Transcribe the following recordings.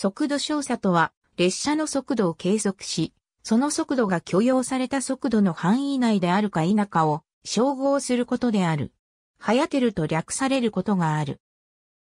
速度照射とは、列車の速度を計測し、その速度が許容された速度の範囲内であるか否かを照合することである。はやてると略されることがある。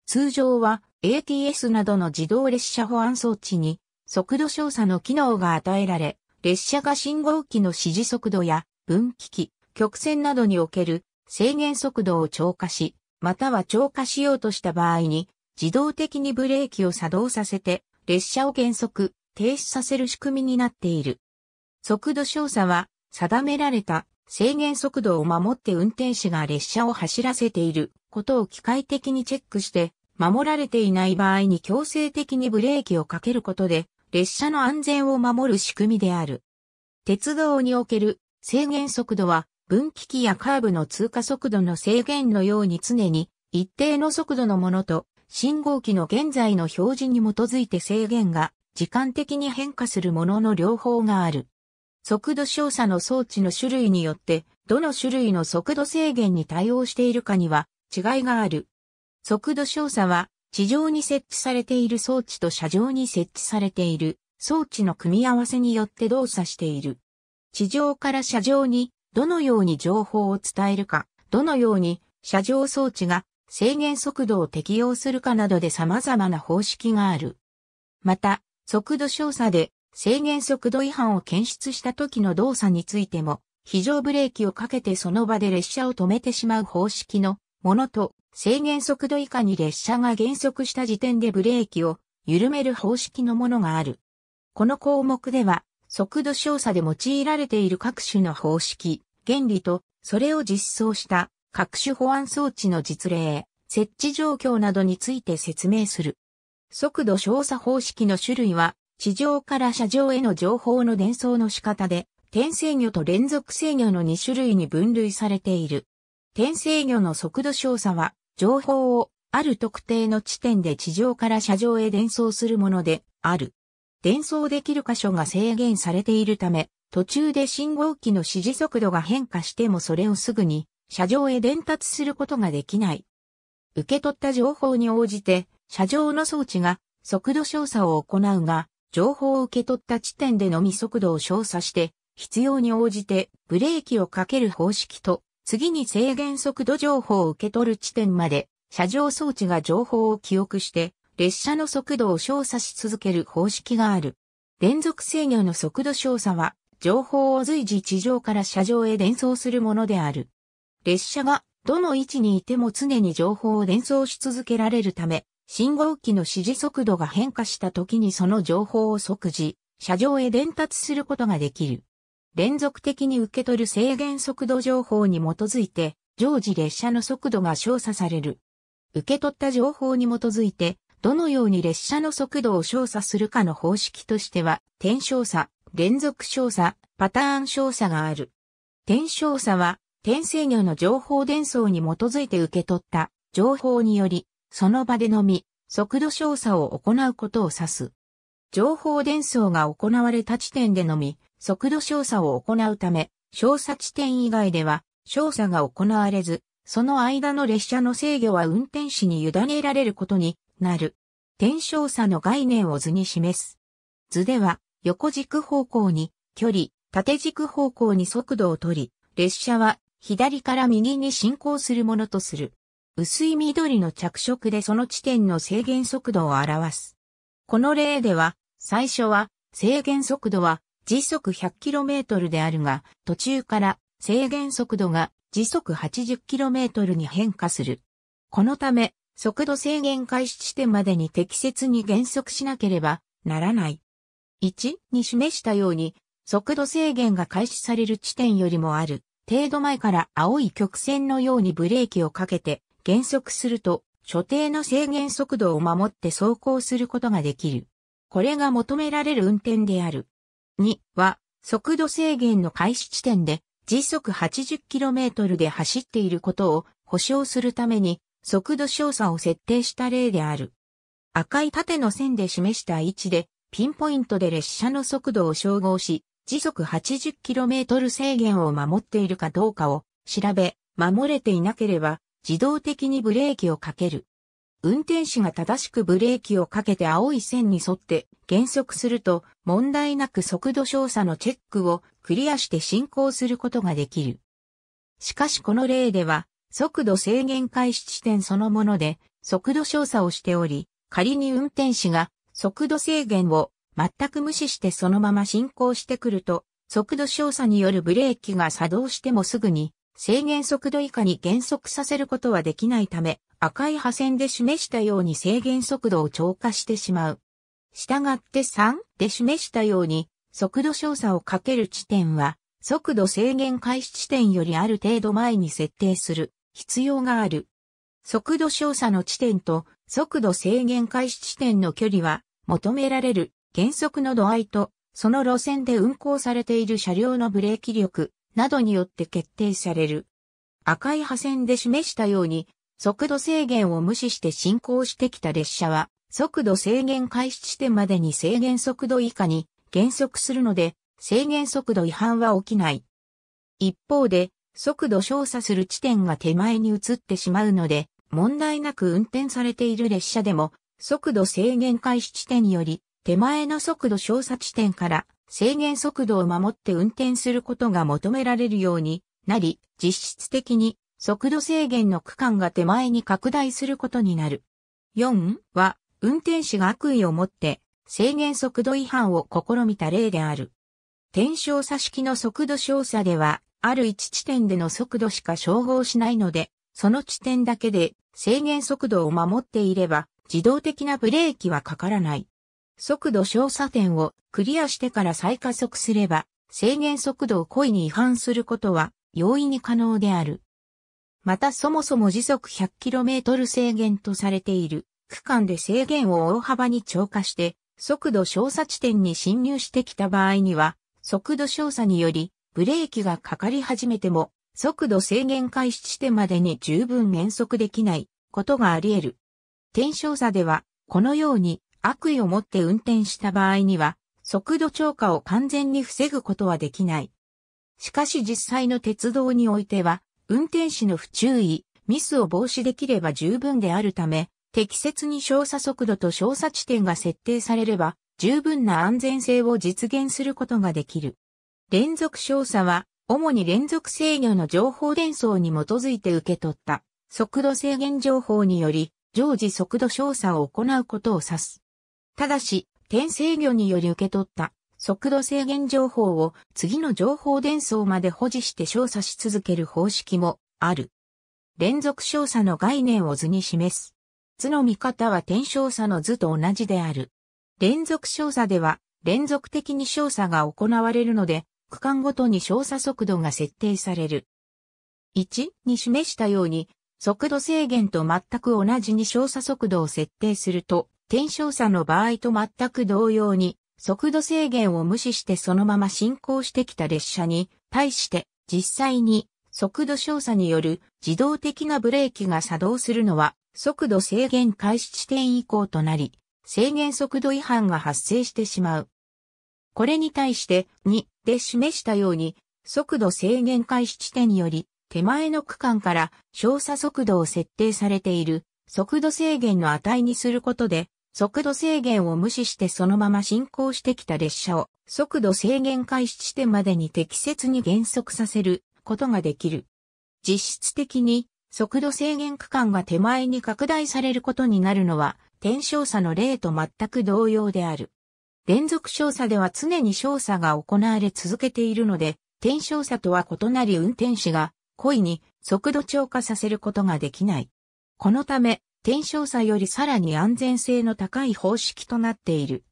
通常は ATS などの自動列車保安装置に速度照射の機能が与えられ、列車が信号機の指示速度や分岐器、曲線などにおける制限速度を超過し、または超過しようとした場合に自動的にブレーキを作動させて、列車を減速、停止させる仕組みになっている。速度調査は、定められた制限速度を守って運転士が列車を走らせていることを機械的にチェックして、守られていない場合に強制的にブレーキをかけることで、列車の安全を守る仕組みである。鉄道における制限速度は、分岐器やカーブの通過速度の制限のように常に一定の速度のものと信号機の現在の表示に基づいて制限が時間的に変化するものの両方がある。速度照射の装置の種類によって、どの種類の速度制限に対応しているかには違いがある。速度照射は、地上に設置されている装置と車上に設置されている装置の組み合わせによって動作している。地上から車上にどのように情報を伝えるか、どのように車上装置が制限速度を適用するかなどで様々な方式がある。また、速度調査で制限速度違反を検出した時の動作についても、非常ブレーキをかけてその場で列車を止めてしまう方式のものと、制限速度以下に列車が減速した時点でブレーキを緩める方式のものがある。この項目では、速度調査で用いられている各種の方式、原理と、それを実装した各種保安装置の実例、設置状況などについて説明する。速度照査方式の種類は、地上から車上への情報の伝送の仕方で、転制御と連続制御の2種類に分類されている。転制御の速度照査は、情報をある特定の地点で地上から車上へ伝送するものである。伝送できる箇所が制限されているため、途中で信号機の指示速度が変化してもそれをすぐに車上へ伝達することができない。受け取った情報に応じて、車上の装置が速度調査を行うが、情報を受け取った地点でのみ速度を調査して、必要に応じてブレーキをかける方式と、次に制限速度情報を受け取る地点まで、車上装置が情報を記憶して、列車の速度を調査し続ける方式がある。連続制御の速度調査は、情報を随時地上から車上へ伝送するものである。列車がどの位置にいても常に情報を伝送し続けられるため、信号機の指示速度が変化した時にその情報を即時、車上へ伝達することができる。連続的に受け取る制限速度情報に基づいて、常時列車の速度が調査される。受け取った情報に基づいて、どのように列車の速度を調査するかの方式としては、点照射、連続照射、パターン照射がある。点照射は、天生魚の情報伝送に基づいて受け取った情報により、その場でのみ、速度調査を行うことを指す。情報伝送が行われた地点でのみ、速度調査を行うため、調査地点以外では、調査が行われず、その間の列車の制御は運転士に委ねられることになる。転調査の概念を図に示す。図では、横軸方向に距離、縦軸方向に速度をとり、列車は左から右に進行するものとする。薄い緑の着色でその地点の制限速度を表す。この例では、最初は制限速度は時速 100km であるが、途中から制限速度が時速 80km に変化する。このため、速度制限開始地点までに適切に減速しなければならない。1に示したように、速度制限が開始される地点よりもある程度前から青い曲線のようにブレーキをかけて減速すると、所定の制限速度を守って走行することができる。これが求められる運転である。2は、速度制限の開始地点で時速 80km で走っていることを保証するために速度調査を設定した例である。赤い縦の線で示した位置でピンポイントで列車の速度を照合し、時速 80km 制限を守っているかどうかを調べ、守れていなければ自動的にブレーキをかける。運転士が正しくブレーキをかけて青い線に沿って減速すると問題なく速度調査のチェックをクリアして進行することができる。しかしこの例では速度制限開始地点そのもので速度調査をしており、仮に運転士が速度制限を全く無視してそのまま進行してくると、速度調査によるブレーキが作動してもすぐに制限速度以下に減速させることはできないため、赤い破線で示したように制限速度を超過してしまう。従って3で示したように、速度調査をかける地点は、速度制限開始地点よりある程度前に設定する必要がある。速度調査の地点と速度制限開始地点の距離は求められる減速の度合いと、その路線で運行されている車両のブレーキ力などによって決定される。赤い破線で示したように、速度制限を無視して進行してきた列車は、速度制限開始地点までに制限速度以下に減速するので、制限速度違反は起きない。一方で、速度調査する地点が手前に移ってしまうので、問題なく運転されている列車でも、速度制限開始地点により、手前の速度小差地点から制限速度を守って運転することが求められるようになり、実質的に速度制限の区間が手前に拡大することになる。4は、運転士が悪意を持って制限速度違反を試みた例である。転照差式の速度小差では、ある一地点での速度しか照合しないので、その地点だけで制限速度を守っていれば、自動的なブレーキはかからない。速度小差点をクリアしてから再加速すれば、制限速度を故意に違反することは容易に可能である。またそもそも時速 100km 制限とされている区間で制限を大幅に超過して速度小差地点に侵入してきた場合には速度小差によりブレーキがかかり始めても速度制限開始地点までに十分減速できないことがあり得る。転照差ではこのように悪意を持って運転した場合には、速度超過を完全に防ぐことはできない。しかし実際の鉄道においては、運転士の不注意、ミスを防止できれば十分であるため、適切に照射速度と照射地点が設定されれば、十分な安全性を実現することができる。連続照射は、主に連続制御の情報伝送に基づいて受け取った、速度制限情報により、常時速度照射を行うことを指す。ただし、点制御により受け取った速度制限情報を次の情報伝送まで保持して照査し続ける方式もある。連続照査の概念を図に示す。図の見方は点照査の図と同じである。連続照査では連続的に照査が行われるので、区間ごとに照査速度が設定される。1に示したように、速度制限と全く同じに照査速度を設定すると、転生差の場合と全く同様に、速度制限を無視してそのまま進行してきた列車に対して実際に速度調査による自動的なブレーキが作動するのは速度制限開始地点以降となり制限速度違反が発生してしまう。これに対して2で示したように速度制限開始地点により手前の区間から照射速度を設定されている速度制限の値にすることで速度制限を無視してそのまま進行してきた列車を速度制限開始地点までに適切に減速させることができる。実質的に速度制限区間が手前に拡大されることになるのは転照差の例と全く同様である。連続照差では常に照差が行われ続けているので、転照差とは異なり運転士が故意に速度超過させることができない。このため、転正差よりさらに安全性の高い方式となっている。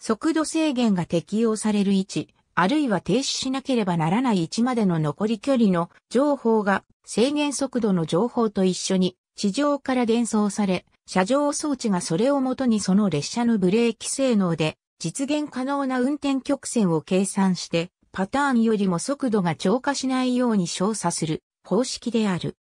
速度制限が適用される位置、あるいは停止しなければならない位置までの残り距離の情報が制限速度の情報と一緒に地上から伝送され、車上装置がそれをもとにその列車のブレーキ性能で実現可能な運転曲線を計算して、パターンよりも速度が超過しないように調査する方式である。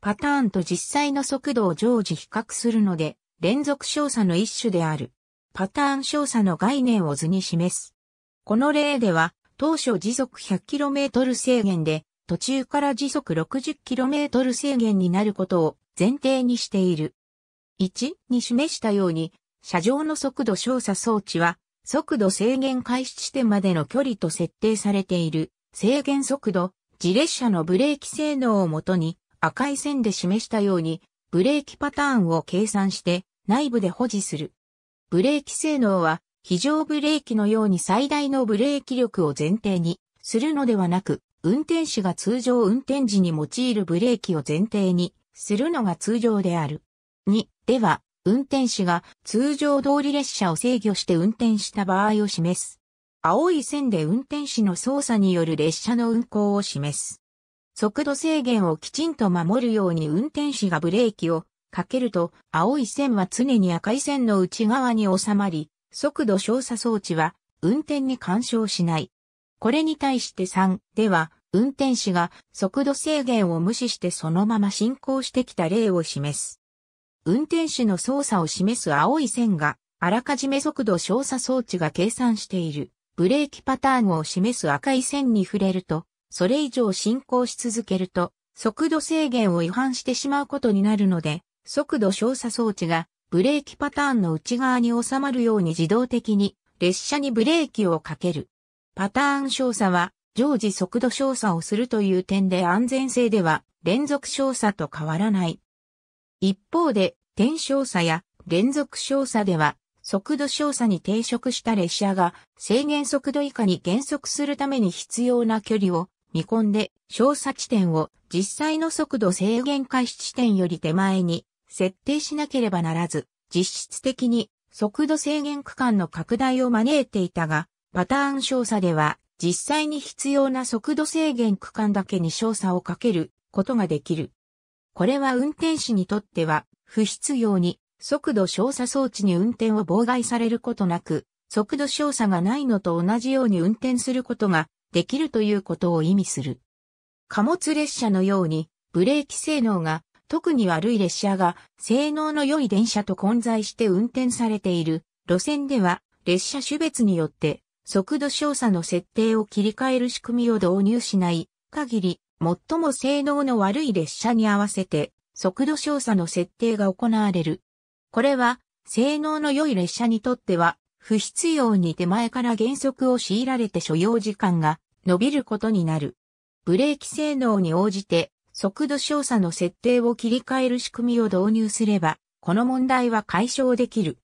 パターンと実際の速度を常時比較するので、連続照射の一種である。パターン照射の概念を図に示す。この例では、当初時速 100km 制限で、途中から時速 60km 制限になることを前提にしている。1に示したように、車上の速度照射装置は、速度制限開始地点までの距離と設定されている制限速度、自列車のブレーキ性能をもとに赤い線で示したように、ブレーキパターンを計算して内部で保持する。ブレーキ性能は非常ブレーキのように最大のブレーキ力を前提にするのではなく、運転手が通常運転時に用いるブレーキを前提にするのが通常である。2、では、運転士が通常通り列車を制御して運転した場合を示す。青い線で運転士の操作による列車の運行を示す。速度制限をきちんと守るように運転士がブレーキをかけると、青い線は常に赤い線の内側に収まり、速度照射装置は運転に干渉しない。これに対して3では、運転士が速度制限を無視してそのまま進行してきた例を示す。運転士の操作を示す青い線が、あらかじめ速度照射装置が計算しているブレーキパターンを示す赤い線に触れると、それ以上進行し続けると、速度制限を違反してしまうことになるので、速度照射装置がブレーキパターンの内側に収まるように自動的に列車にブレーキをかける。パターン照射は常時速度照射をするという点で安全性では連続照射と変わらない。一方で、点照射や連続照射では速度照射に抵触した列車が制限速度以下に減速するために必要な距離を見込んで、小差地点を実際の速度制限開始地点より手前に設定しなければならず、実質的に速度制限区間の拡大を招いていたが、パターン小差では実際に必要な速度制限区間だけに小差をかけることができる。これは運転士にとっては不必要に速度小差装置に運転を妨害されることなく、速度小差がないのと同じように運転することができるということを意味する。貨物列車のようにブレーキ性能が特に悪い列車が性能の良い電車と混在して運転されている路線では列車種別によって速度少佐の設定を切り替える仕組みを導入しない限り最も性能の悪い列車に合わせて速度少佐の設定が行われる。これは性能の良い列車にとっては不必要に手前から減速を強いられて所要時間が伸びることになる。ブレーキ性能に応じて速度調査の設定を切り替える仕組みを導入すれば、この問題は解消できる。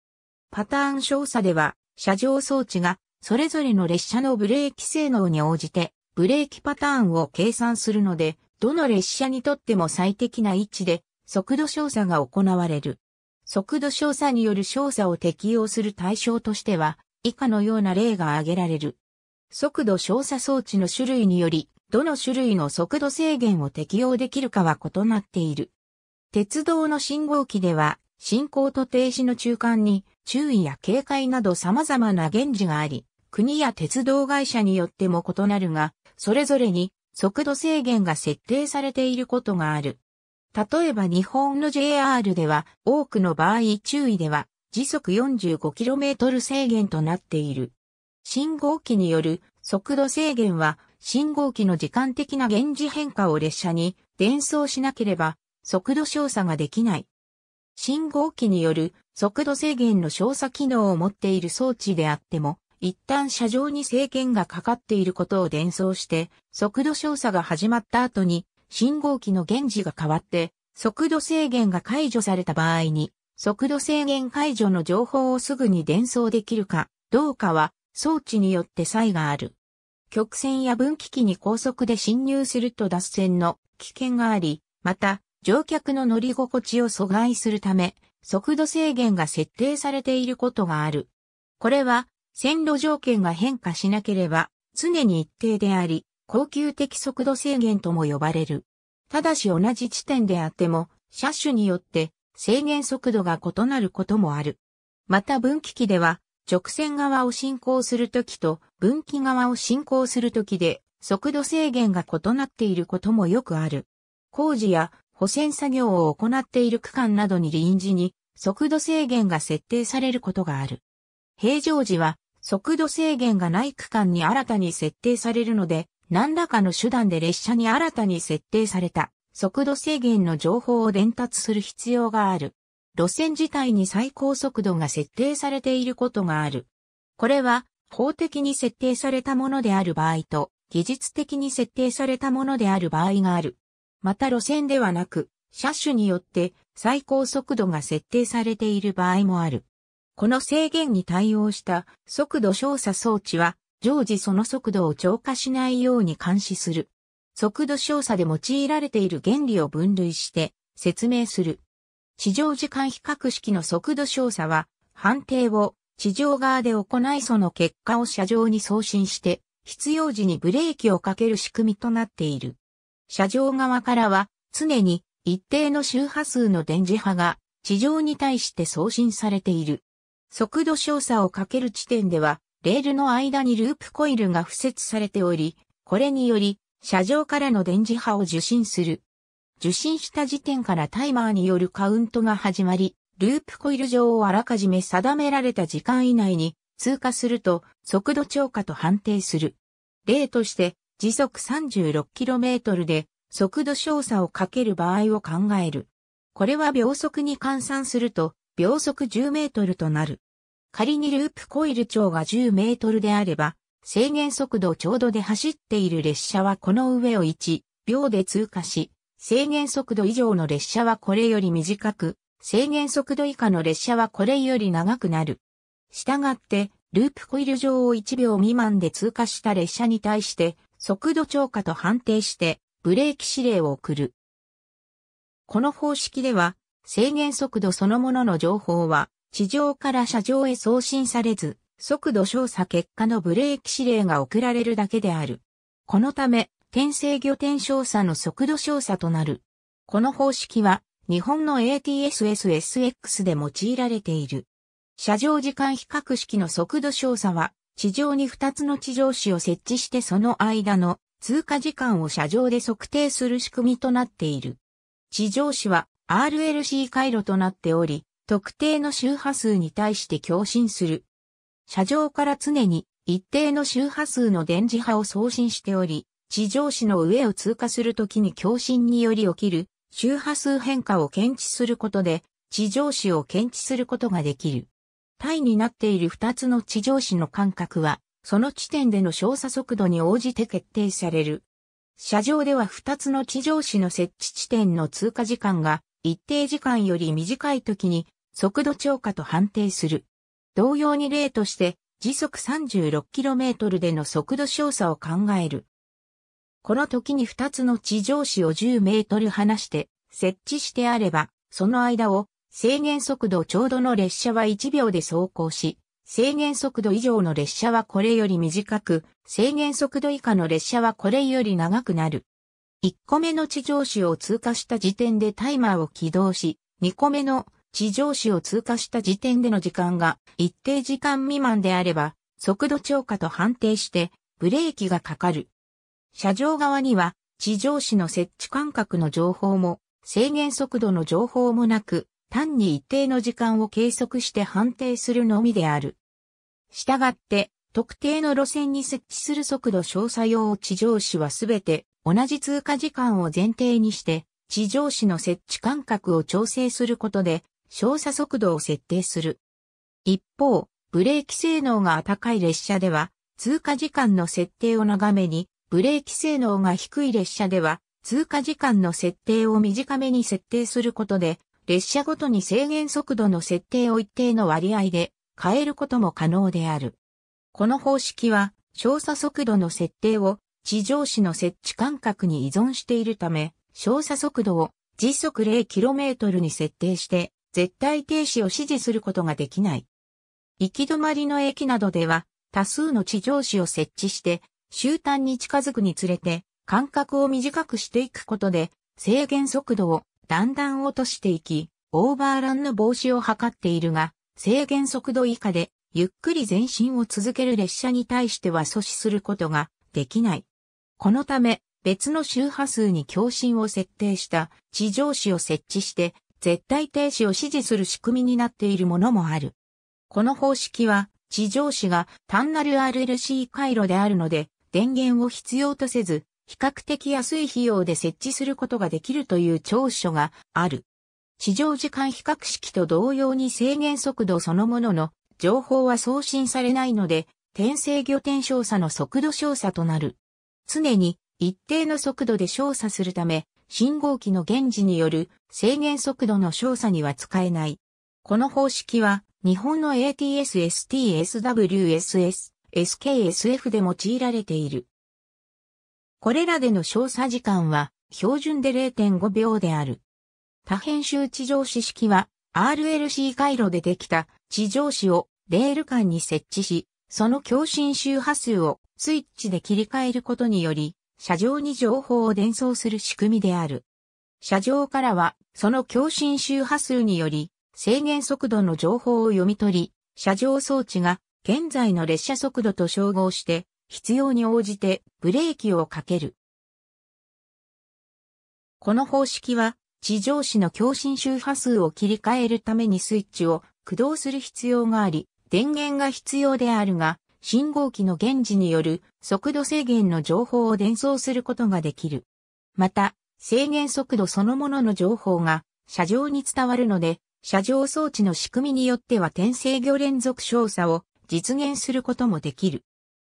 パターン調査では、車上装置がそれぞれの列車のブレーキ性能に応じて、ブレーキパターンを計算するので、どの列車にとっても最適な位置で速度調査が行われる。速度少佐による少佐を適用する対象としては、以下のような例が挙げられる。速度少佐装置の種類により、どの種類の速度制限を適用できるかは異なっている。鉄道の信号機では、進行と停止の中間に注意や警戒など様々な現時があり、国や鉄道会社によっても異なるが、それぞれに速度制限が設定されていることがある。例えば日本の JR では多くの場合注意では時速 45km 制限となっている。信号機による速度制限は信号機の時間的な現時変化を列車に伝送しなければ速度調査ができない。信号機による速度制限の調査機能を持っている装置であっても、一旦車上に制限がかかっていることを伝送して、速度調査が始まった後に信号機の現時が変わって、速度制限が解除された場合に、速度制限解除の情報をすぐに伝送できるかどうかは装置によって差異がある。曲線や分岐器に高速で侵入すると脱線の危険があり、また乗客の乗り心地を阻害するため、速度制限が設定されていることがある。これは線路条件が変化しなければ常に一定であり、高級的速度制限とも呼ばれる。ただし同じ地点であっても、車種によって制限速度が異なることもある。また分岐器では、直線側を進行するときと分岐側を進行するときで速度制限が異なっていることもよくある。工事や保線作業を行っている区間などに臨時に速度制限が設定されることがある。平常時は速度制限がない区間に新たに設定されるので、何らかの手段で列車に新たに設定された速度制限の情報を伝達する必要がある。路線自体に最高速度が設定されていることがある。これは法的に設定されたものである場合と技術的に設定されたものである場合がある。また路線ではなく車種によって最高速度が設定されている場合もある。この制限に対応した速度調査装置は常時その速度を超過しないように監視する。速度調査で用いられている原理を分類して説明する。地上時間比較式の速度調査は、判定を地上側で行いその結果を車上に送信して、必要時にブレーキをかける仕組みとなっている。車上側からは、常に一定の周波数の電磁波が地上に対して送信されている。速度調査をかける地点では、レールの間にループコイルが付設されており、これにより、車上からの電磁波を受信する。受信した時点からタイマーによるカウントが始まり、ループコイル上をあらかじめ定められた時間以内に通過すると速度超過と判定する。例として、時速 36km で速度小差をかける場合を考える。これは秒速に換算すると、秒速 10m となる。仮にループコイル長が10メートルであれば、制限速度ちょうどで走っている列車はこの上を1秒で通過し、制限速度以上の列車はこれより短く、制限速度以下の列車はこれより長くなる。したがって、ループコイル上を1秒未満で通過した列車に対して、速度超過と判定して、ブレーキ指令を送る。この方式では、制限速度そのものの情報は、地上から車上へ送信されず、速度調査結果のブレーキ指令が送られるだけである。このため、転生魚点調査の速度調査となる。この方式は、日本の ATSSSX で用いられている。車上時間比較式の速度調査は、地上に2つの地上紙を設置してその間の通過時間を車上で測定する仕組みとなっている。地上紙は RLC 回路となっており、特定の周波数に対して共振する。車上から常に一定の周波数の電磁波を送信しており、地上紙の上を通過するときに共振により起きる周波数変化を検知することで、地上紙を検知することができる。体になっている二つの地上紙の間隔は、その地点での照射速度に応じて決定される。車上では二つの地上紙の設置地点の通過時間が一定時間より短い時に速度超過と判定する。同様に例として、時速 36km での速度小差を考える。この時に2つの地上紙を10メートル離して設置してあれば、その間を制限速度ちょうどの列車は1秒で走行し、制限速度以上の列車はこれより短く、制限速度以下の列車はこれより長くなる。1個目の地上紙を通過した時点でタイマーを起動し、2個目の地上市を通過した時点での時間が一定時間未満であれば、速度超過と判定して、ブレーキがかかる。車上側には、地上市の設置間隔の情報も、制限速度の情報もなく、単に一定の時間を計測して判定するのみである。したがって、特定の路線に設置する速度詳細を地上市はすべて同じ通過時間を前提にして、地上市の設置間隔を調整することで、照射速度を設定する。一方、ブレーキ性能が高い列車では、通過時間の設定を長めに、ブレーキ性能が低い列車では、通過時間の設定を短めに設定することで、列車ごとに制限速度の設定を一定の割合で変えることも可能である。この方式は、照射速度の設定を地上市の設置間隔に依存しているため、照射速度を時速 0km に設定して、絶対停止を指示することができない。行き止まりの駅などでは、多数の地上紙を設置して、終端に近づくにつれて、間隔を短くしていくことで、制限速度をだんだん落としていき、オーバーランの防止を図っているが、制限速度以下で、ゆっくり前進を続ける列車に対しては阻止することができない。このため、別の周波数に共振を設定した地上紙を設置して、絶対停止を指示する仕組みになっているものもある。この方式は、地上子が単なる RLC 回路であるので、電源を必要とせず、比較的安い費用で設置することができるという長所がある。地上時間比較式と同様に制限速度そのものの情報は送信されないので、転生魚点照射の速度照射となる。常に一定の速度で照射するため、信号機の現時による制限速度の照射には使えない。この方式は日本の ATS-STSWSS、SKSF で用いられている。これらでの照射時間は標準で0.5秒である。多編集地上紙式は RLC 回路でできた地上紙をレール間に設置し、その共振周波数をスイッチで切り替えることにより、車上に情報を伝送する仕組みである。車上からは、その共振周波数により、制限速度の情報を読み取り、車上装置が現在の列車速度と照合して、必要に応じてブレーキをかける。この方式は、地上市の共振周波数を切り替えるためにスイッチを駆動する必要があり、電源が必要であるが、信号機の現時による速度制限の情報を伝送することができる。また、制限速度そのものの情報が車上に伝わるので、車上装置の仕組みによっては転制御連続照射を実現することもできる。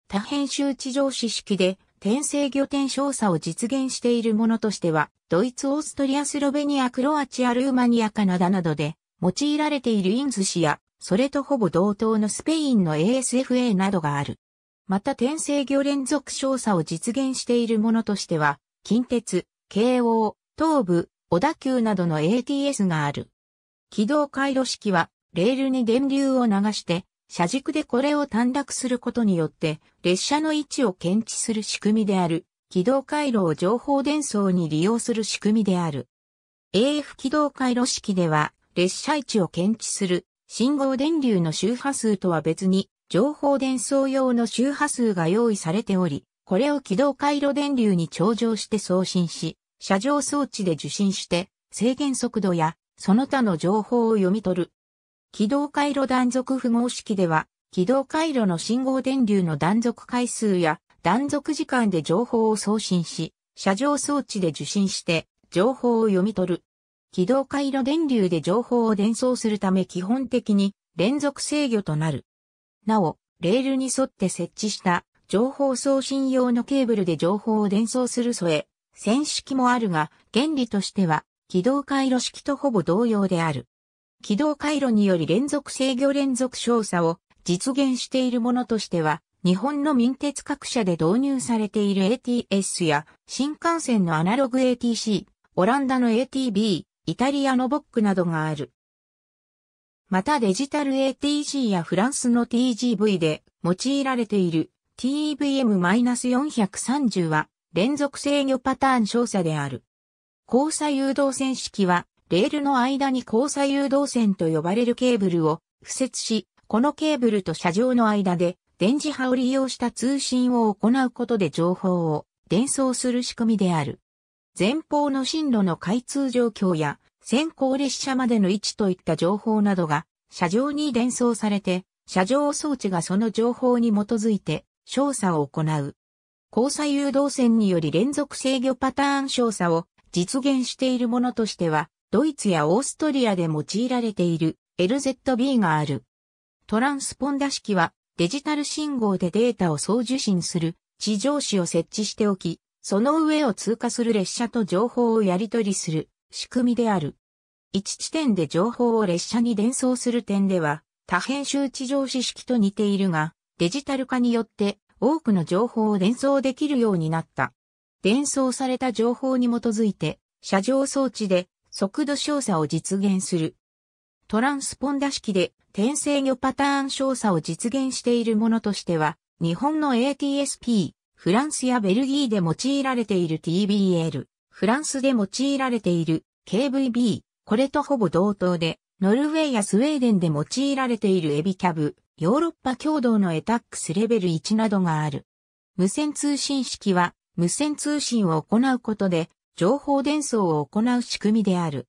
多編集地上視式で転制御点照射を実現しているものとしては、ドイツ、オーストリア、スロベニア、クロアチア、ルーマニア、カナダなどで用いられているインズ氏やそれとほぼ同等のスペインの ASFA などがある。また転生魚連続少佐を実現しているものとしては、近鉄、京王、東部、小田急などの ATS がある。軌道回路式は、レールに電流を流して、車軸でこれを短絡することによって、列車の位置を検知する仕組みである。軌道回路を情報伝送に利用する仕組みである。AF 軌道回路式では、列車位置を検知する信号電流の周波数とは別に、情報伝送用の周波数が用意されており、これを軌道回路電流に頂上して送信し、車上装置で受信して、制限速度やその他の情報を読み取る。軌道回路断続符号式では、軌道回路の信号電流の断続回数や断続時間で情報を送信し、車上装置で受信して情報を読み取る。軌道回路電流で情報を伝送するため基本的に連続制御となる。なお、レールに沿って設置した情報送信用のケーブルで情報を伝送する添え、線式もあるが、原理としては軌道回路式とほぼ同様である。軌道回路により連続制御連続照射を実現しているものとしては、日本の民鉄各社で導入されている ATS や新幹線のアナログ ATC、オランダの ATB、イタリアのボックなどがある。またデジタル ATC やフランスの TGV で用いられている TVM-430 は連続制御パターン照射である。交差誘導線式はレールの間に交差誘導線と呼ばれるケーブルを付設し、このケーブルと車上の間で電磁波を利用した通信を行うことで情報を伝送する仕組みである。前方の進路の開通状況や先行列車までの位置といった情報などが車上に連想されて、車上装置がその情報に基づいて調査を行う。交差誘導線により連続制御パターン調査を実現しているものとしては、ドイツやオーストリアで用いられている LZB がある。トランスポンダ式はデジタル信号でデータを送受信する地上紙を設置しておき、その上を通過する列車と情報をやり取りする仕組みである。一地点で情報を列車に伝送する点では、多編集地上式と似ているが、デジタル化によって多くの情報を伝送できるようになった。伝送された情報に基づいて、車上装置で速度調査を実現する。トランスポンダ式で転制御パターン調査を実現しているものとしては、日本の ATSP フランスやベルギーで用いられている TBL、フランスで用いられている KVB、これとほぼ同等で、ノルウェーやスウェーデンで用いられているエビキャブ、ヨーロッパ共同のエタックスレベル1などがある。無線通信式は、無線通信を行うことで、情報伝送を行う仕組みである。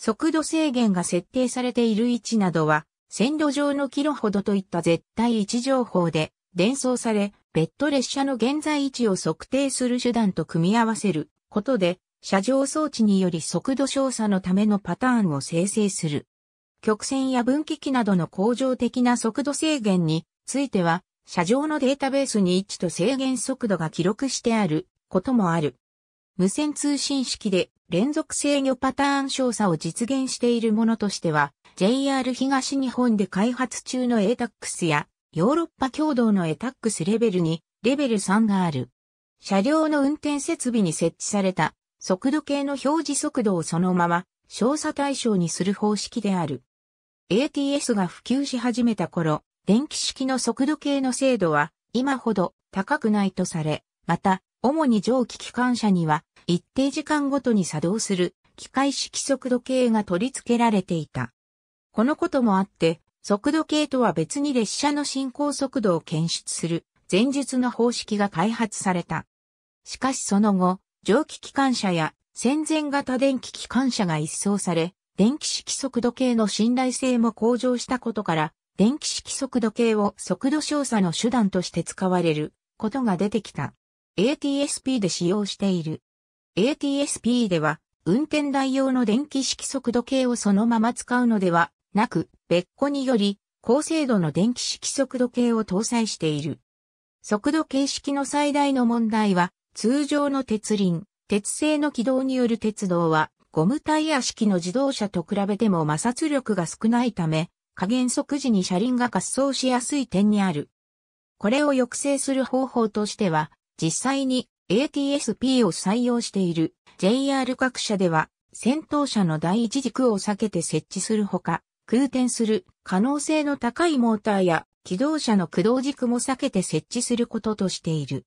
速度制限が設定されている位置などは、線路上のキロほどといった絶対位置情報で伝送され、別途列車の現在位置を測定する手段と組み合わせることで、車上装置により速度調査のためのパターンを生成する。曲線や分岐器などの恒常的な速度制限については、車上のデータベースに位置と制限速度が記録してあることもある。無線通信式で連続制御パターン調査を実現しているものとしては、JR 東日本で開発中の ATAX やヨーロッパ共同のエタックスレベル2、レベル3がある。車両の運転設備に設置された速度計の表示速度をそのまま照射対象にする方式である。ATS が普及し始めた頃、電気式の速度計の精度は今ほど高くないとされ、また、主に蒸気機関車には一定時間ごとに作動する機械式速度計が取り付けられていた。このこともあって、速度計とは別に列車の進行速度を検出する前述の方式が開発された。しかしその後、蒸気機関車や戦前型電気機関車が一掃され、電気式速度計の信頼性も向上したことから、電気式速度計を速度調査の手段として使われることが出てきた。ATSP で使用している。ATSP では、運転台用の電気式速度計をそのまま使うのではなく、別個により、高精度の電気式速度計を搭載している。速度形式の最大の問題は、通常の鉄輪、鉄製の軌道による鉄道は、ゴムタイヤ式の自動車と比べても摩擦力が少ないため、加減速時に車輪が滑走しやすい点にある。これを抑制する方法としては、実際に ATSP を採用している JR 各社では、先頭車の第一軸を避けて設置するほか、空転する可能性の高いモーターや機動車の駆動軸も避けて設置することとしている。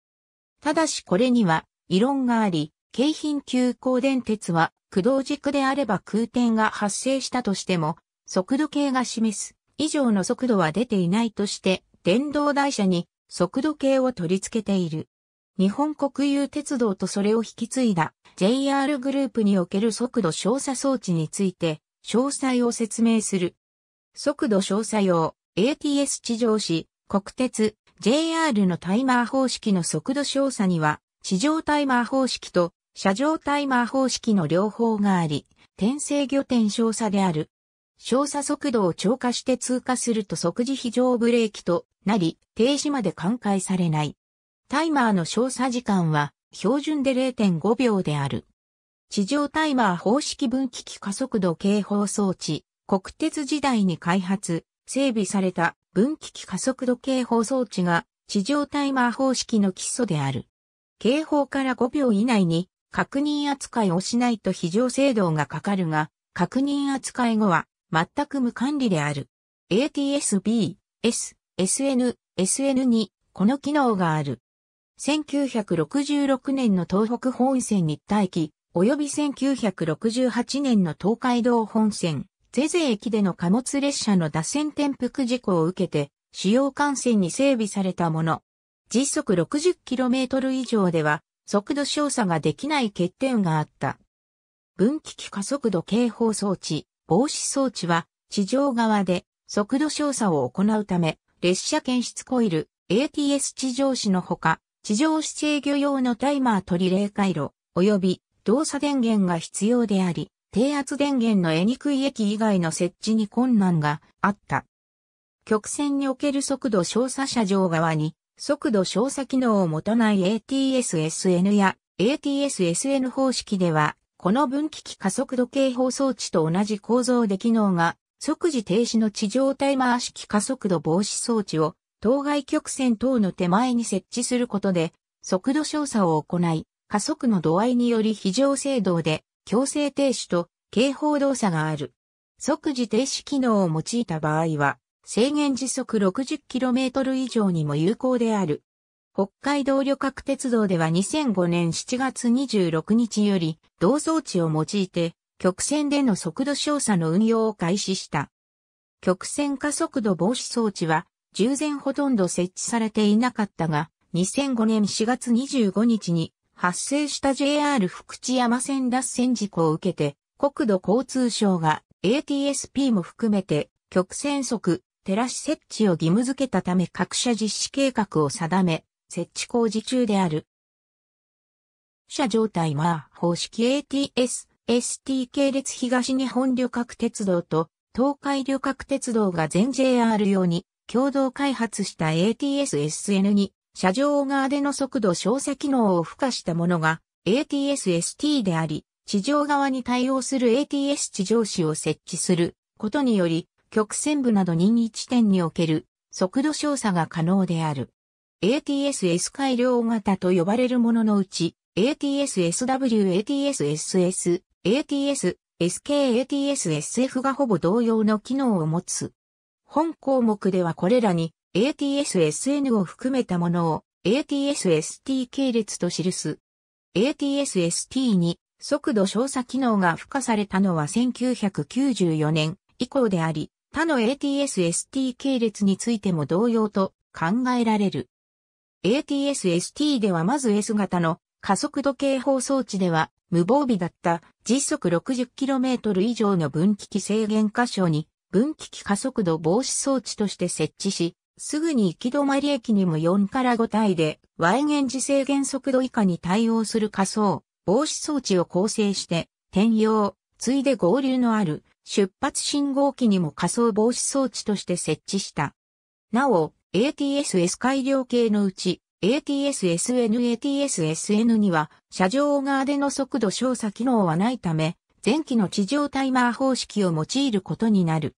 ただしこれには異論があり、京浜急行電鉄は駆動軸であれば空転が発生したとしても、速度計が示す以上の速度は出ていないとして、電動台車に速度計を取り付けている。日本国有鉄道とそれを引き継いだ JR グループにおける速度照射装置について、詳細を説明する。速度詳細用、ATS 地上紙、国鉄、JR のタイマー方式の速度詳細には、地上タイマー方式と車上タイマー方式の両方があり、転生魚点詳細である。照射速度を超過して通過すると即時非常ブレーキとなり、停止まで寛解されない。タイマーの照射時間は標準で0.5秒である。地上タイマー方式分岐器加速度警報装置、国鉄時代に開発、整備された分岐器加速度警報装置が地上タイマー方式の基礎である。警報から5秒以内に確認扱いをしないと非常制動がかかるが、確認扱い後は全く無管理である。ATS-B、S、SN、s n にこの機能がある。1966年の東北本線日帯機、及び1968年の東海道本線、ゼゼ駅での貨物列車の脱線転覆事故を受けて、主要幹線に整備されたもの。時速 60km 以上では、速度調査ができない欠点があった。分岐器加速度警報装置、防止装置は、地上側で速度調査を行うため、列車検出コイル、ATS 地上紙のほか、地上指制御用のタイマー取り例回路、及び動作電源が必要であり、低圧電源の得にくい駅以外の設置に困難があった。曲線における速度照射車上側に速度照射機能を持たない ATS-SN や ATS-SN 方式では、この分岐器加速度警報装置と同じ構造で機能が即時停止の地上タイマー式加速度防止装置を当該曲線等の手前に設置することで速度照射を行い、加速の度合いにより非常制動で強制停止と警報動作がある。即時停止機能を用いた場合は、制限時速 60km 以上にも有効である。北海道旅客鉄道では2005年7月26日より、同装置を用いて、曲線での速度調査の運用を開始した。曲線加速度防止装置は、従前ほとんど設置されていなかったが、2005年4月25日に発生した JR 福知山線脱線事故を受けて、国土交通省が ATSP も含めて曲線速、照らし設置を義務付けたため各社実施計画を定め、設置工事中である。社状態は方式 ATS、ST 系列東日本旅客鉄道と東海旅客鉄道が全 JR 用に共同開発した ATS-SN に車上側での速度照射機能を付加したものが ATS-ST であり、地上側に対応する ATS 地上紙を設置することにより、曲線部など任意地点における速度照射が可能である。ATS-S 改良型と呼ばれるもののうち、ATS-SW、ATS-SS、ATS、SK、ATS-SF がほぼ同様の機能を持つ。本項目ではこれらに ATSSN を含めたものを ATSST 系列と記す。ATSST に速度照射機能が付加されたのは1994年以降であり、他の ATSST 系列についても同様と考えられる。ATSST ではまず S 型の加速度警報装置では無防備だった時速 60km 以上の分岐器制限箇所に分岐器加速度防止装置として設置し、すぐに行き止まり駅にも4から5体で、y ン時制限速度以下に対応する仮想、防止装置を構成して、転用、ついで合流のある出発信号機にも仮想防止装置として設置した。なお、ATSS 改良系のうち、ATSSNATSSN には、車上側での速度照射機能はないため、前期の地上タイマー方式を用いることになる。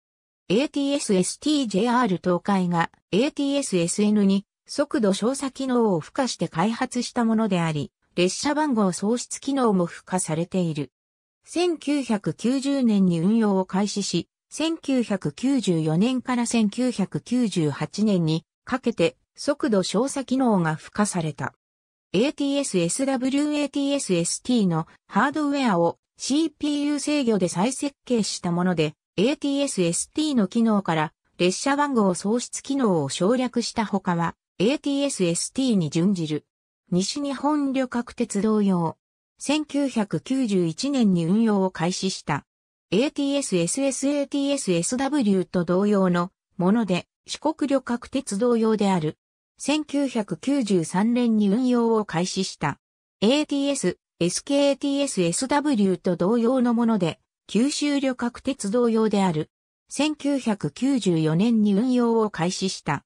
ATS-STJR 東海が ATS-SN に速度照射機能を付加して開発したものであり、列車番号創出機能も付加されている。1990年に運用を開始し、1994年から1998年にかけて速度照射機能が付加された。ATS-SW-ATS-ST のハードウェアを CPU 制御で再設計したもので、ATSST の機能から列車番号創出機能を省略したほかは ATSST に準じる。西日本旅客鉄道用。1991年に運用を開始した。ATSSSATSSW と同様のもので四国旅客鉄道用である。1993年に運用を開始した。ATS、SKATSSW と同様のもので九州旅客鉄道用である。1994年に運用を開始した。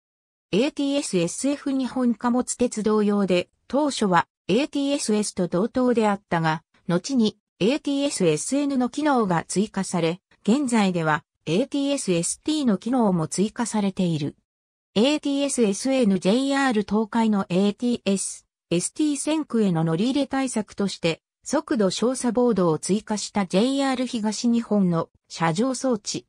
ATS-SF 日本貨物鉄道用で、当初は ATSS と同等であったが、後に ATS-SN の機能が追加され、現在では ATS-ST の機能も追加されている。ATS-SNJR 東海の ATS、ST 線区への乗り入れ対策として速度照射ボードを追加した JR 東日本の車上装置。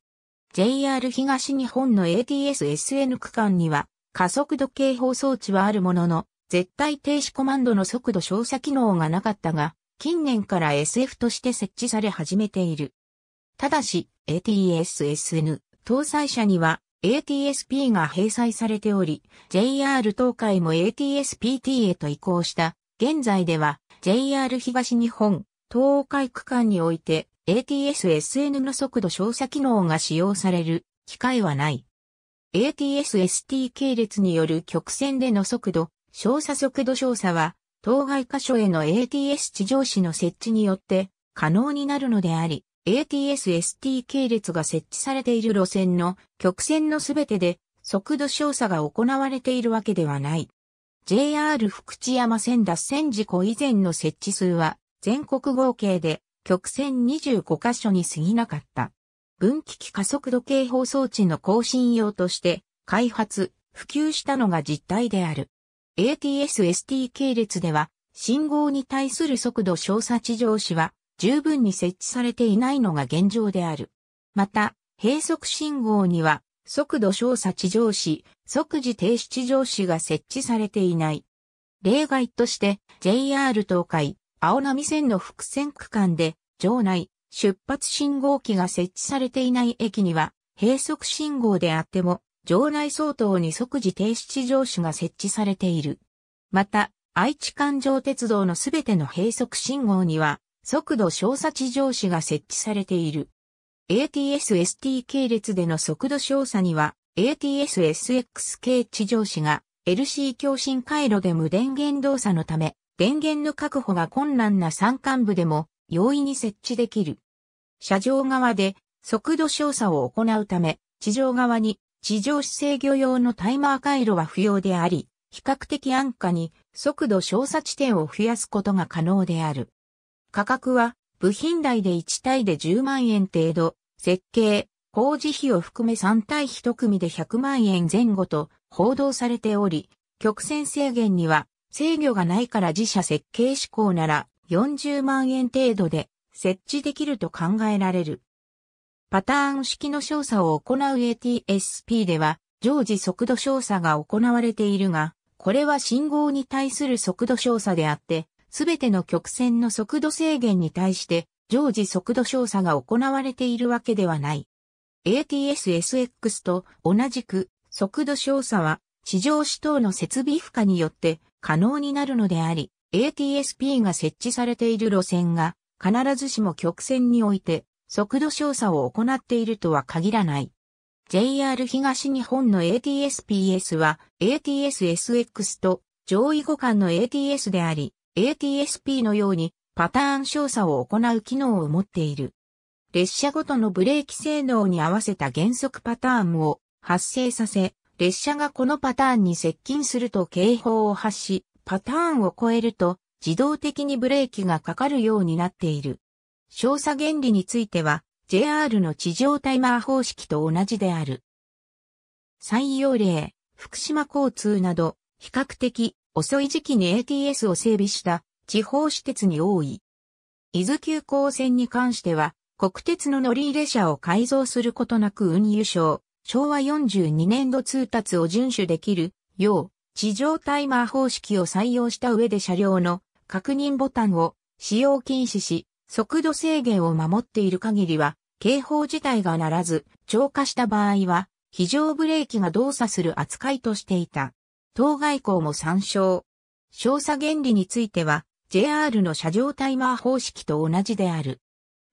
JR 東日本の ATS-SN 区間には加速度警報装置はあるものの、絶対停止コマンドの速度照射機能がなかったが、近年から SF として設置され始めている。ただし、ATS-SN 搭載車には ATSP が閉載されており、JR 東海も ATSPT へと移行した、現在では JR 東日本、東海区間において ATS-SN の速度照射機能が使用される機会はない。ATS-ST 系列による曲線での速度、照射速度照射は、当該箇所への ATS 地上紙の設置によって可能になるのであり、ATS-ST 系列が設置されている路線の曲線のすべてで速度照射が行われているわけではない。JR 福知山線脱線事故以前の設置数は全国合計で曲線25箇所に過ぎなかった。分岐器加速度計放装置の更新用として開発、普及したのが実態である。ATS-ST 系列では信号に対する速度小差地上子は十分に設置されていないのが現状である。また、閉塞信号には速度小差地上市、即時停止地上市が設置されていない。例外として JR 東海、青波線の伏線区間で、場内、出発信号機が設置されていない駅には、閉塞信号であっても、場内相当に即時停止地上市が設置されている。また、愛知環状鉄道のすべての閉塞信号には、速度小差地上市が設置されている。ATS-ST 系列での速度調査には、ATS-SX 系地上子が LC 共振回路で無電源動作のため、電源の確保が困難な山間部でも容易に設置できる。車上側で速度調査を行うため、地上側に地上子制御用のタイマー回路は不要であり、比較的安価に速度調査地点を増やすことが可能である。価格は部品代で1体で10万円程度、設計、工事費を含め3対1組で100万円前後と報道されており、曲線制限には制御がないから自社設計志向なら40万円程度で設置できると考えられる。パターン式の調査を行う ATSP では常時速度調査が行われているが、これは信号に対する速度調査であって、すべての曲線の速度制限に対して常時速度調査が行われているわけではない。ATS-SX と同じく速度調査は地上手等の設備負荷によって可能になるのであり、ATSP が設置されている路線が必ずしも曲線において速度調査を行っているとは限らない。JR 東日本の ATSPS は ATS-SX と上位互換の ATS であり、ATSP のようにパターン照査を行う機能を持っている。列車ごとのブレーキ性能に合わせた減速パターンを発生させ、列車がこのパターンに接近すると警報を発し、パターンを超えると自動的にブレーキがかかるようになっている。照査原理については JR の地上タイマー方式と同じである。採用例、福島交通など比較的遅い時期に ATS を整備した地方私鉄に多い。伊豆急行線に関しては、国鉄の乗り入れ車を改造することなく運輸省、昭和42年度通達を遵守できるよう、地上タイマー方式を採用した上で車両の確認ボタンを使用禁止し、速度制限を守っている限りは、警報自体がならず、超過した場合は、非常ブレーキが動作する扱いとしていた。当該校も参照。照射原理については、JR の車上タイマー方式と同じである。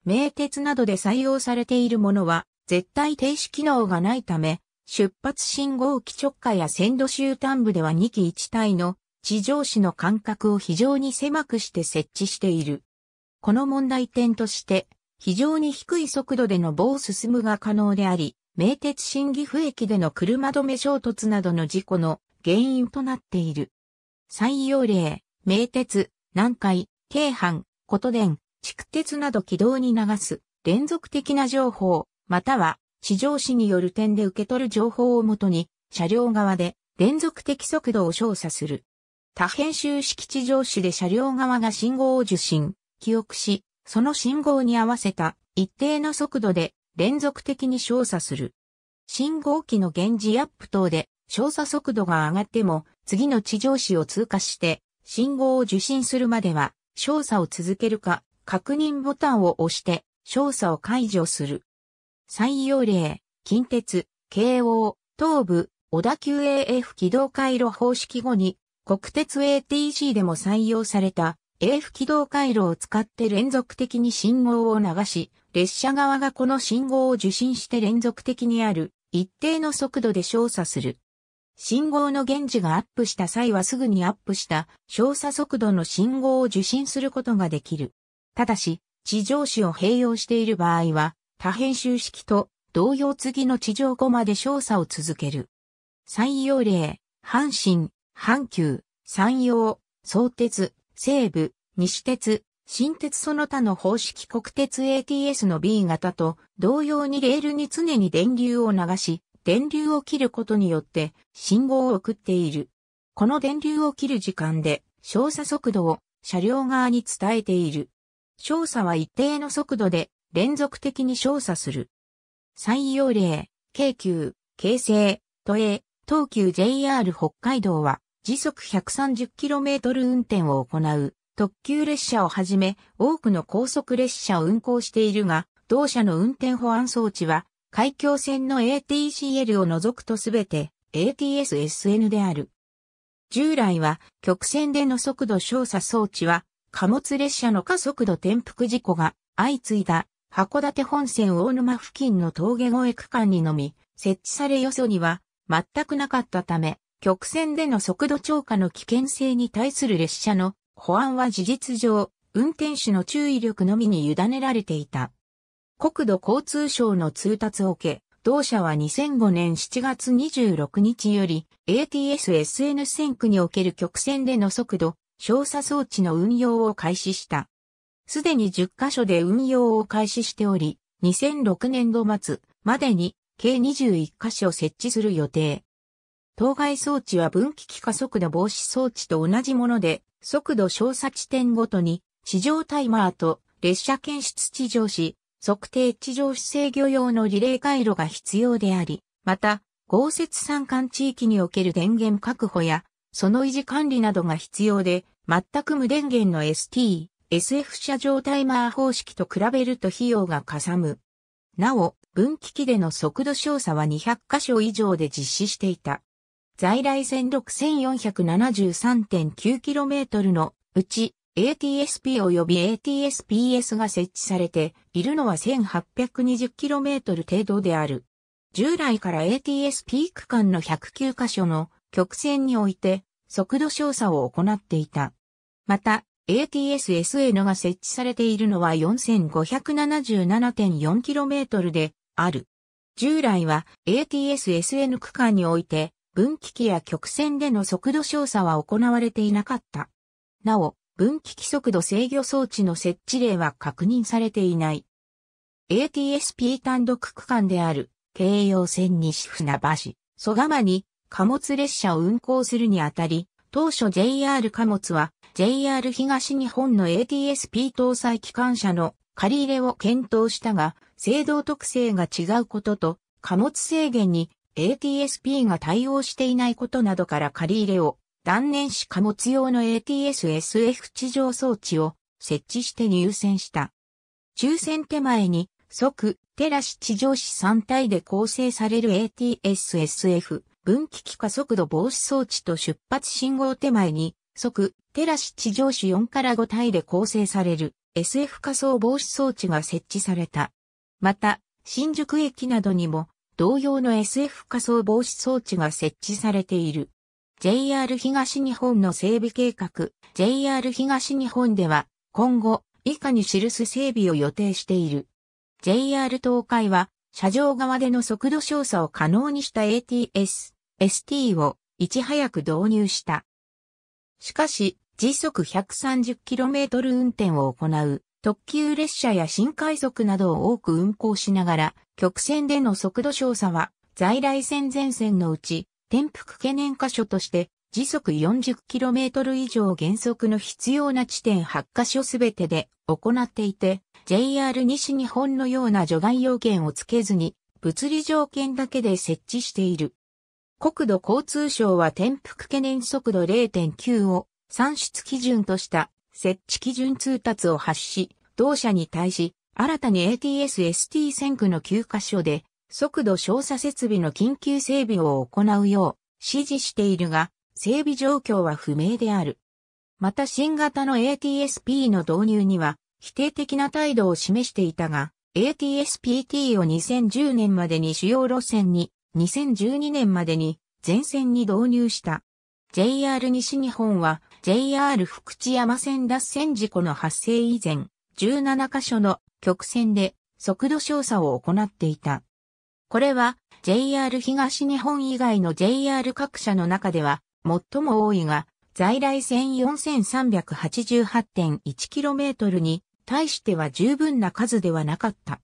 名鉄などで採用されているものは、絶対停止機能がないため、出発信号機直下や線路終端部では2機1体の地上市の間隔を非常に狭くして設置している。この問題点として、非常に低い速度での棒進むが可能であり、名鉄新岐阜駅での車止め衝突などの事故の原因となっている。採用例、名鉄、南海、京阪、琴電、築鉄など軌道に流す連続的な情報、または地上紙による点で受け取る情報をもとに、車両側で連続的速度を照射する。多編集式地上紙で車両側が信号を受信、記憶し、その信号に合わせた一定の速度で連続的に照射する。信号機の源氏アップ等で照射速度が上がっても次の地上紙を通過して信号を受信するまでは、照査を続けるか、確認ボタンを押して、照査を解除する。採用例、近鉄、京王、東部、小田急 AF 軌道回路方式後に、国鉄 ATC でも採用された AF 軌道回路を使って連続的に信号を流し、列車側がこの信号を受信して連続的にある一定の速度で照査する。信号の現時がアップした際はすぐにアップした照射速度の信号を受信することができる。ただし、地上紙を併用している場合は、多編集式と同様次の地上後まで照射を続ける。採用例、阪神、阪急、山陽、相鉄、西部、西鉄、新鉄その他の方式国鉄 ATS の B 型と同様にレールに常に電流を流し、電流を切ることによって信号を送っている。この電流を切る時間で照射速度を車両側に伝えている。照射は一定の速度で連続的に照射する。採用例、京急、京成、都営、東急 JR 北海道は時速 130km 運転を行う特急列車をはじめ多くの高速列車を運行しているが、同社の運転保安装置は海峡線の ATCL を除くとすべて ATSSN である。従来は曲線での速度調査装置は貨物列車の加速度転覆事故が相次いだ函館本線大沼付近の峠越え区間にのみ設置されよそには全くなかったため曲線での速度超過の危険性に対する列車の保安は事実上運転手の注意力のみに委ねられていた。国土交通省の通達を受け、同社は2005年7月26日より a t s s n 線区における曲線での速度、照射装置の運用を開始した。すでに10カ所で運用を開始しており、2006年度末までに計21カ所設置する予定。当該装置は分岐器加速度防止装置と同じもので、速度照射地点ごとに、地上タイマーと列車検出地上し、測定地上主制御用のリレー回路が必要であり、また、豪雪山間地域における電源確保や、その維持管理などが必要で、全く無電源の ST、SF 車上タイマー方式と比べると費用がかさむ。なお、分岐器での速度調査は200箇所以上で実施していた。在来線 6473.9km のうち ATSP 及び ATSPS が設置されているのは 1820km 程度である。従来から ATSP 区間の109カ所の曲線において速度調査を行っていた。また、ATSSN が設置されているのは 4577.4km である。従来は ATSSN 区間において分岐器や曲線での速度調査は行われていなかった。なお、分岐規則度制御装置の設置例は確認されていない。ATSP 単独区間である、京葉線西船橋、蘇我間に貨物列車を運行するにあたり、当初 JR 貨物は JR 東日本の ATSP 搭載機関車の借り入れを検討したが、制度特性が違うことと、貨物制限に ATSP が対応していないことなどから借り入れを断念し貨物用の ATS-SF 地上装置を設置して入選した。抽選手前に即テラシ地上市3体で構成される ATS-SF 分岐器加速度防止装置と出発信号手前に即テラシ地上市4から5体で構成される SF 仮想防止装置が設置された。また、新宿駅などにも同様の SF 仮想防止装置が設置されている。JR 東日本の整備計画、JR 東日本では、今後、以下に記す整備を予定している。JR 東海は、車上側での速度調査を可能にした ATS、ST をいち早く導入した。しかし、時速 130km 運転を行う特急列車や新快速などを多く運行しながら、曲線での速度調査は在来線全線のうち転覆懸念箇所として、時速 40km 以上減速の必要な地点8箇所すべてで行っていて、JR 西日本のような除外要件をつけずに、物理条件だけで設置している。国土交通省は転覆懸念速度0.9を算出基準とした設置基準通達を発し、同社に対し、新たに ATS-ST 線区の9箇所で速度照射設備の緊急整備を行うよう指示しているが、整備状況は不明である。また新型の ATSP の導入には否定的な態度を示していたが、ATSPT を2010年までに主要路線に、2012年までに全線に導入した。JR 西日本は JR 福知山線脱線事故の発生以前、17カ所の曲線で速度調査を行っていた。これは JR 東日本以外の JR 各社の中では最も多いが、在来線 4388.1km に対しては十分な数ではなかった。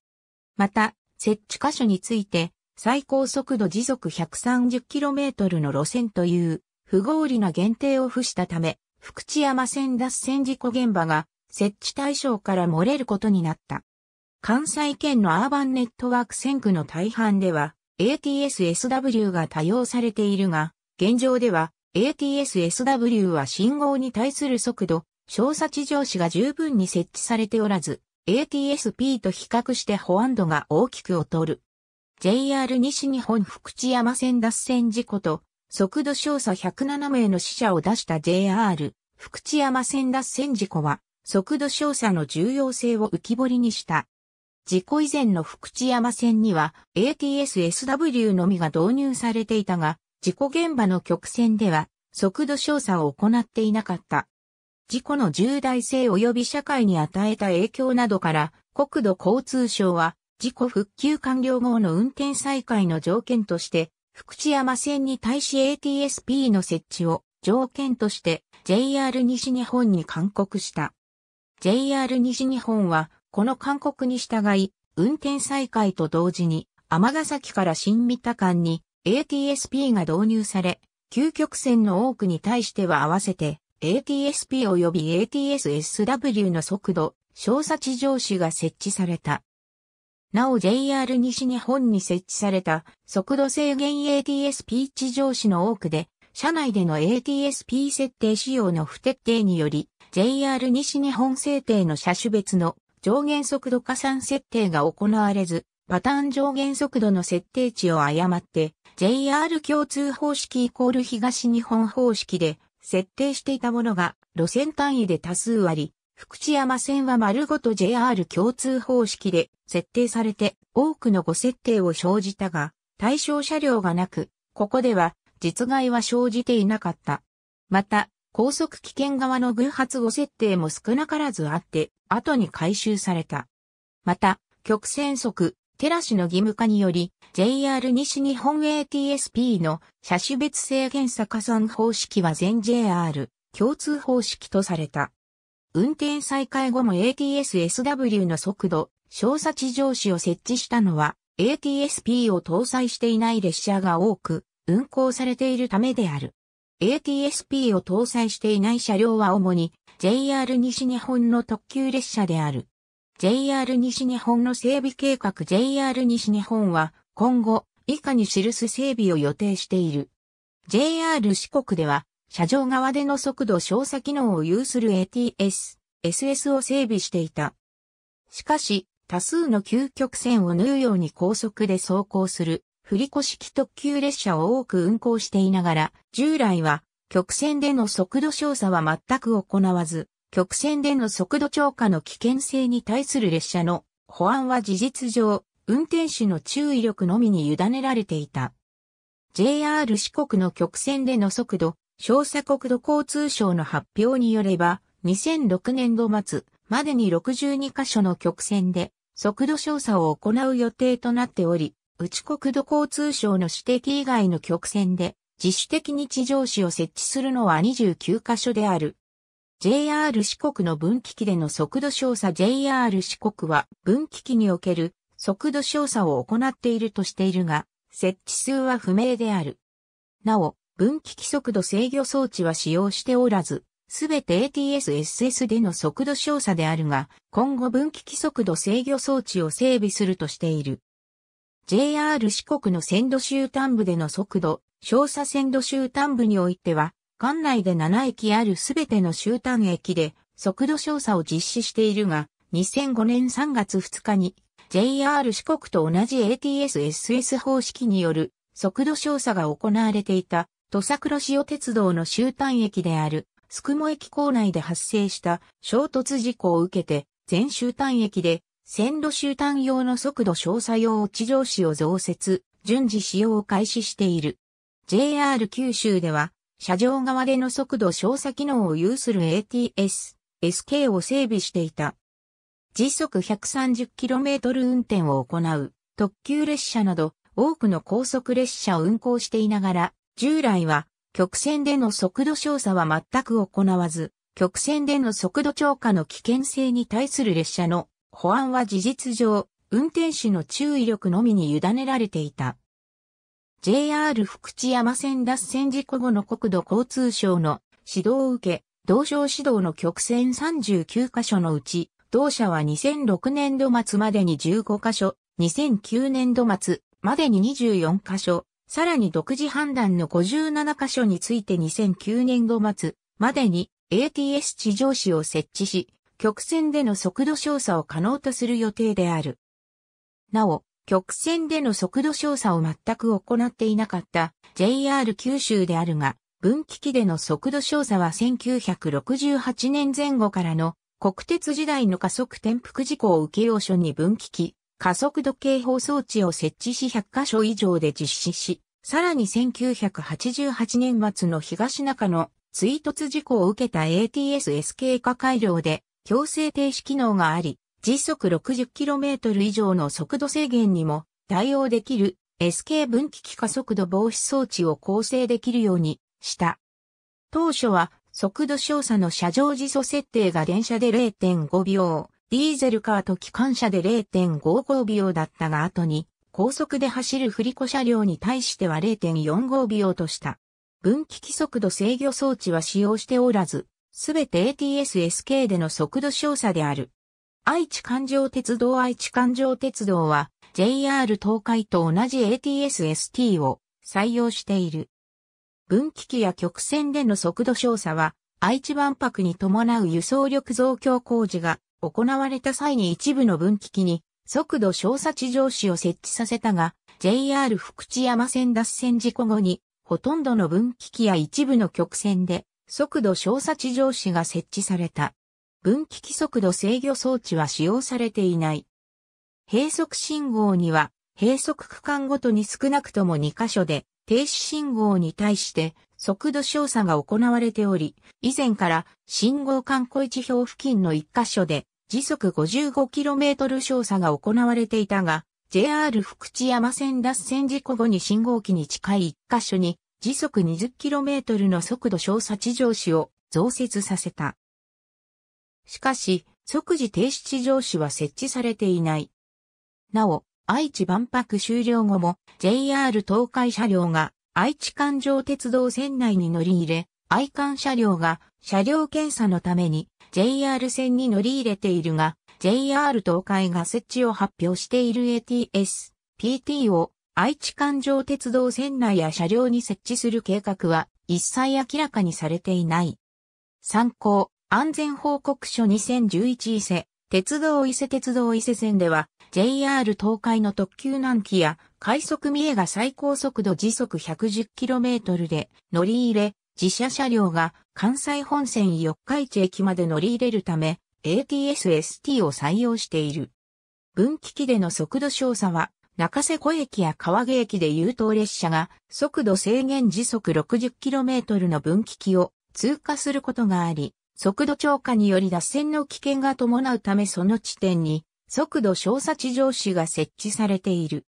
また、設置箇所について、最高速度時速 130km の路線という不合理な限定を付したため、福知山線脱線事故現場が設置対象から漏れることになった。関西圏のアーバンネットワーク線区の大半では ATS-SW が多用されているが、現状では ATS-SW は信号に対する速度、小差地上紙が十分に設置されておらず、ATSP と比較して保安度が大きく劣る。JR 西日本福知山線脱線事故と、速度少差107名の死者を出した JR 福知山線脱線事故は、速度少差の重要性を浮き彫りにした。事故以前の福知山線には ATSSW のみが導入されていたが、事故現場の曲線では速度調査を行っていなかった。事故の重大性及び社会に与えた影響などから、国土交通省は事故復旧完了後の運転再開の条件として、福知山線に対し ATSP の設置を条件として JR 西日本に勧告した。JR 西日本はこの勧告に従い、運転再開と同時に、尼崎から新三田間に ATSP が導入され、究極線の多くに対しては合わせて ATSP 及び ATSSW の速度、小差地上紙が設置された。なお JR 西日本に設置された速度制限 ATSP 地上紙の多くで、車内での ATSP 設定仕様の不徹底により、JR 西日本制定の車種別の上限速度加算設定が行われず、パターン上限速度の設定値を誤って JR 共通方式イコール東日本方式で設定していたものが路線単位で多数あり、福知山線は丸ごと JR 共通方式で設定されて多くの誤設定を生じたが、対象車両がなく、ここでは実害は生じていなかった。また、高速危険側の偶発後設定も少なからずあって、後に回収された。また、曲線速、テラシの義務化により、JR 西日本 ATSP の車種別制限加算方式は全 JR 共通方式とされた。運転再開後も ATS-SW の速度、小差地上紙を設置したのは、ATSP を搭載していない列車が多く、運行されているためである。ATSP を搭載していない車両は主に JR 西日本の特急列車である。JR 西日本の整備計画 JR 西日本は今後以下に記す整備を予定している。JR 四国では車上側での速度照射機能を有する ATS、SS を整備していた。しかし、多数の究極線を縫うように高速で走行する振り子式特急列車を多く運行していながら、従来は曲線での速度調査は全く行わず、曲線での速度超過の危険性に対する列車の保安は事実上、運転手の注意力のみに委ねられていた。JR 四国の曲線での速度、小鎖国土交通省の発表によれば、2006年度末までに62カ所の曲線で速度調査を行う予定となっており、内国土交通省の指摘以外の曲線で自主的に地上紙を設置するのは29カ所である。JR 四国の分岐器での速度調査 JR 四国は分岐器における速度調査を行っているとしているが、設置数は不明である。なお、分岐器速度制御装置は使用しておらず、すべて ATSSS での速度調査であるが、今後分岐器速度制御装置を整備するとしている。JR 四国の線路終端部での速度、小佐線路終端部においては、管内で7駅あるすべての終端駅で速度調査を実施しているが、2005年3月2日に JR 四国と同じ ATSSS 方式による速度調査が行われていた土佐黒潮鉄道の終端駅である宿毛駅構内で発生した衝突事故を受けて全終端駅で線路集端用の速度照射用地上紙を増設、順次使用を開始している。JR 九州では、車上側での速度照射機能を有する ATS、SK を整備していた。時速 130km 運転を行う特急列車など多くの高速列車を運行していながら、従来は曲線での速度照射は全く行わず、曲線での速度超過の危険性に対する列車の保安は事実上、運転手の注意力のみに委ねられていた。JR 福知山線脱線事故後の国土交通省の指導を受け、同省指導の曲線39カ所のうち、同社は2006年度末までに15カ所、2009年度末までに24カ所、さらに独自判断の57カ所について2009年度末までに ATS 地上紙を設置し、曲線での速度調査を可能とする予定である。なお、曲線での速度調査を全く行っていなかった JR 九州であるが、分岐器での速度調査は1968年前後からの国鉄時代の加速転覆事故を受けよう所に分岐器、加速度警報装置を設置し100箇所以上で実施し、さらに1988年末の東中の追突事故を受けた ATSSK 化改良で強制停止機能があり、時速 60km 以上の速度制限にも対応できる SK 分岐器加速度防止装置を構成できるようにした。当初は速度少佐の車上時速設定が電車で0.5秒、ディーゼルカーと機関車で0.55秒だったが後に高速で走る振り子車両に対しては0.45秒とした。分岐器速度制御装置は使用しておらず、すべて ATSSK での速度調査である。愛知環状鉄道愛知環状鉄道は JR 東海と同じ ATSST を採用している。分岐器や曲線での速度調査は愛知万博に伴う輸送力増強工事が行われた際に一部の分岐器に速度調査地上紙を設置させたが JR 福知山線脱線事故後にほとんどの分岐器や一部の曲線で速度小差地上紙が設置された。分岐器速度制御装置は使用されていない。閉塞信号には、閉塞区間ごとに少なくとも2箇所で、停止信号に対して速度調査が行われており、以前から信号観光地表付近の1箇所で時速 55km 調査が行われていたが、JR 福知山線脱線事故後に信号機に近い1箇所に時速 20km の速度小佐地上市を増設させた。しかし、即時停止地上市は設置されていない。なお、愛知万博終了後も JR 東海車両が愛知環状鉄道線内に乗り入れ、愛観車両が車両検査のために JR 線に乗り入れているが、JR 東海が設置を発表している ATS、PT を愛知環状鉄道線内や車両に設置する計画は一切明らかにされていない。参考、安全報告書2011伊勢、鉄道伊勢鉄道伊勢線では、JR 東海の特急南紀や快速三重が最高速度時速 110km で乗り入れ、自社車両が関西本線四日市駅まで乗り入れるため、ATSST を採用している。分岐器での速度調査は中瀬湖駅や川毛駅で優等列車が速度制限時速 60km の分岐器を通過することがあり、速度超過により脱線の危険が伴うためその地点に速度小差地上紙が設置されている。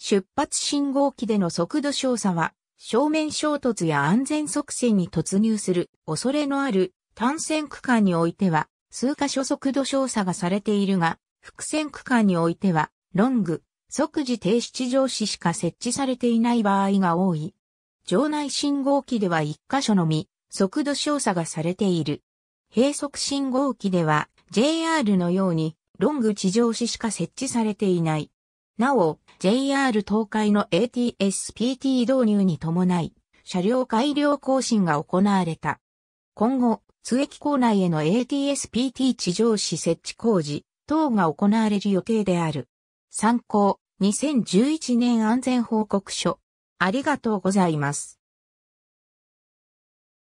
出発信号機での速度小差は正面衝突や安全側線に突入する恐れのある単線区間においては数箇所速度小差がされているが、複線区間においてはロング、即時停止上司しか設置されていない場合が多い。場内信号機では1箇所のみ、速度調査がされている。閉塞信号機では JR のようにロング地上紙しか設置されていない。なお、JR 東海の ATSPT 導入に伴い、車両改良更新が行われた。今後、津駅構内への ATSPT 地上紙設置工事等が行われる予定である。参考。2011年安全報告書。ありがとうございます。